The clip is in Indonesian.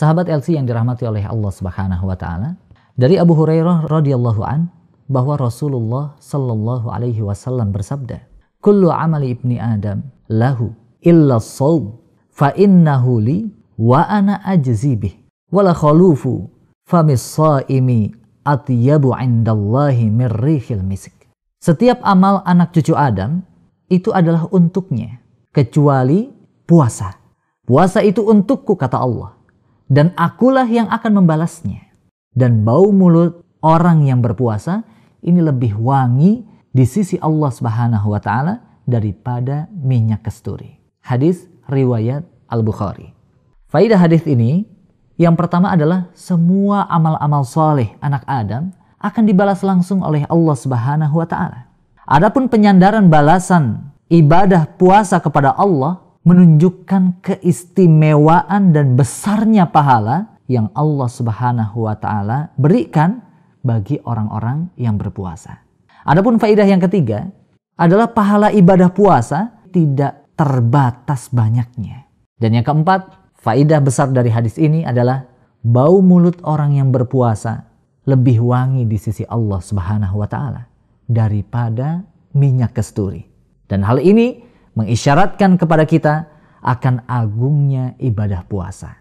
Sahabat LC yang dirahmati oleh Allah Subhanahu wa taala, dari Abu Hurairah radhiyallahu an bahwa Rasulullah sallallahu alaihi wasallam bersabda, "Kullu amali ibni Adam lahu illa shaum fa innahu li wa ana ajzi bih la khalufu fa misa'imi atyabu indallahi rihil misik." Setiap amal anak cucu Adam itu adalah untuknya, kecuali puasa. Puasa itu untukku, kata Allah dan akulah yang akan membalasnya. Dan bau mulut orang yang berpuasa ini lebih wangi di sisi Allah Subhanahu wa taala daripada minyak kasturi. Hadis riwayat Al-Bukhari. Faidah hadis ini yang pertama adalah semua amal-amal soleh anak Adam akan dibalas langsung oleh Allah Subhanahu wa taala. Adapun penyandaran balasan ibadah puasa kepada Allah menunjukkan keistimewaan dan besarnya pahala yang Allah Subhanahu wa taala berikan bagi orang-orang yang berpuasa. Adapun faidah yang ketiga adalah pahala ibadah puasa tidak terbatas banyaknya. Dan yang keempat, faidah besar dari hadis ini adalah bau mulut orang yang berpuasa lebih wangi di sisi Allah Subhanahu wa taala daripada minyak kesturi. Dan hal ini mengisyaratkan kepada kita akan agungnya ibadah puasa.